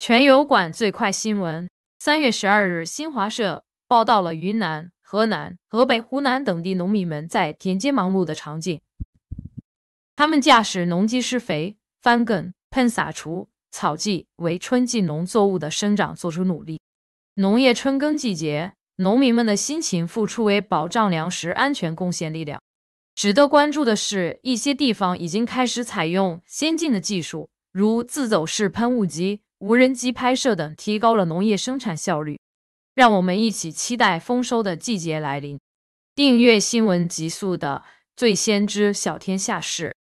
全油管最快新闻。三月十二日，新华社报道了云南、河南、河北、湖南等地农民们在田间忙碌的场景。他们驾驶农机施肥、翻耕、喷洒除草剂，为春季农作物的生长做出努力。农业春耕季节，农民们的辛勤付出为保障粮食安全贡献力量。值得关注的是，一些地方已经开始采用先进的技术，如自走式喷雾机。无人机拍摄等提高了农业生产效率，让我们一起期待丰收的季节来临。订阅新闻极速的，最先知小天下事。